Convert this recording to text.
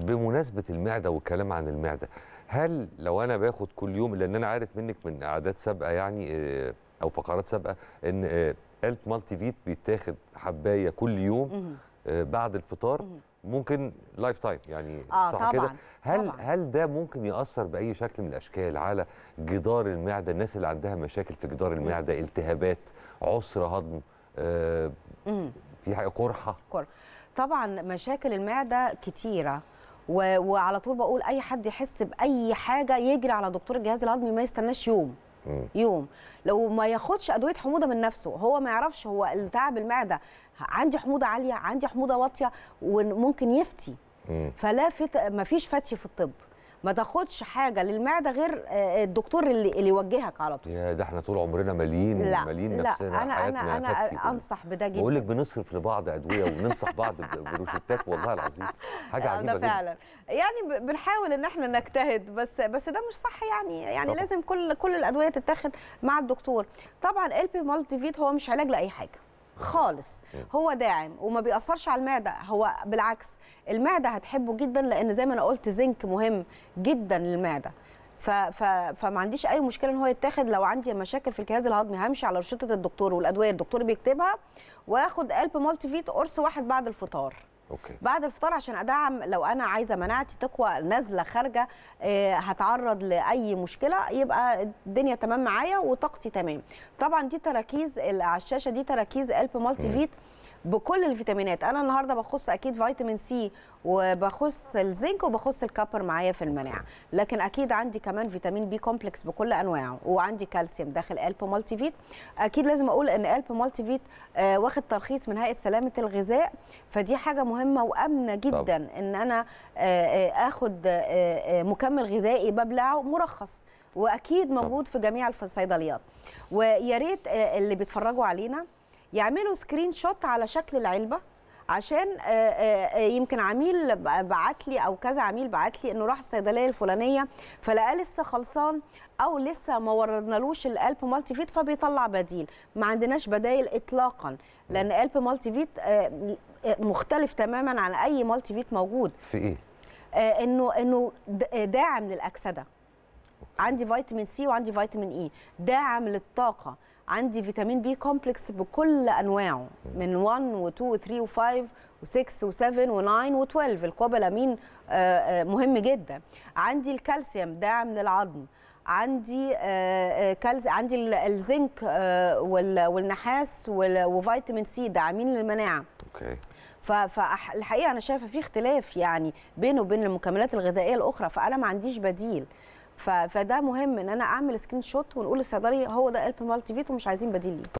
بمناسبه المعده والكلام عن المعده هل لو انا باخد كل يوم لان انا عارف منك من اعداد سابقه يعني آه، او فقرات سابقه ان آه، الت مالتي فيت بيتاخد حبايه كل يوم آه، بعد الفطار ممكن لايف تايم يعني آه صح كده هل طبعًا. هل ده ممكن ياثر باي شكل من الاشكال على جدار المعده الناس اللي عندها مشاكل في جدار المعده التهابات عسر هضم آه في حاجه قرحه طبعا مشاكل المعده كتيره و... وعلى طول بقول اي حد يحس باي حاجه يجري على دكتور الجهاز الهضمي ما يستناش يوم يوم لو ما ياخدش ادويه حموضه من نفسه هو ما يعرفش هو التعب المعده عندي حموضه عاليه عندي حموضه واطيه وممكن يفتي فلا فت... ما فيش فتي في الطب ما تاخدش حاجه للمعده غير آه، آه، الدكتور اللي اللي يوجهك على طول يا ده احنا طول عمرنا مالين مالين نفسنا لا انا انا انا انصح بده جدا بقول لك بنصرف لبعض ادويه وننصح بعض بروشتات والله العظيم حاجه آه، عجيبه ده فعلا يعني بنحاول ان احنا نجتهد بس بس ده مش صح يعني يعني طبعا. لازم كل كل الادويه تتاخد مع الدكتور طبعا البي مالتي فيت هو مش علاج لاي حاجه خالص هو داعم وما بيأثرش على المعدة هو بالعكس المعدة هتحبه جدا لأن زي ما أنا قلت زنك مهم جدا للمعدة ف... ف... فما عنديش اي مشكله ان هو يتاخد لو عندي مشاكل في الجهاز الهضمي همشي على رشته الدكتور والادويه الدكتور بيكتبها واخد قلب مالتي فيت قرص واحد بعد الفطار أوكي. بعد الفطار عشان ادعم لو انا عايزه مناعتي تقوى نازله خارجه آه، هتعرض لاي مشكله يبقى الدنيا تمام معايا وطاقتي تمام طبعا دي تراكيز على الشاشه دي تراكيز الب مالتي فيت بكل الفيتامينات انا النهارده بخص اكيد فيتامين سي وبخص الزنك وبخص الكبر معايا في المناعه لكن اكيد عندي كمان فيتامين بي كومبلكس بكل انواعه وعندي كالسيوم داخل الب مالتي فيت اكيد لازم اقول ان الب مالتي فيت آه، واخد ترخيص من هيئه سلامه الغذاء فدي حاجه مهمه وامنه جدا ان انا آه، آه، اخد مكمل غذائي ببلعه مرخص واكيد موجود في جميع الصيدليات ويا ريت اللي بيتفرجوا علينا يعملوا سكرين شوت على شكل العلبه عشان آه، آه، آه، يمكن عميل بعت لي او كذا عميل بعت لي انه راح الصيدليه الفلانيه فلقاه لسه خلصان او لسه ما وردنالوش القلب مالتي فيت فبيطلع بديل ما عندناش بدايل اطلاقا لان قلب مالتي فيت مختلف تماما عن اي مالتي فيت موجود في ايه انه انه داعم للاكسده عندي فيتامين سي وعندي فيتامين اي داعم للطاقه عندي فيتامين بي كومبلكس بكل انواعه من 1 و2 و3 و5 و6 و7 و9 و12 الكوبالامين آه، آه، مهم جدا عندي الكالسيوم داعم للعظم عندي آه، كالز عندي الزنك والنحاس وفيتامين سي داعمين للمناعه اوكي فالحقيقه انا شايفه في اختلاف يعني بينه وبين المكملات الغذائيه الاخرى فانا ما عنديش بديل فده مهم ان انا اعمل سكرين شوت ونقول للصيدلي هو ده الب مالتي فيت ومش عايزين بديل ليه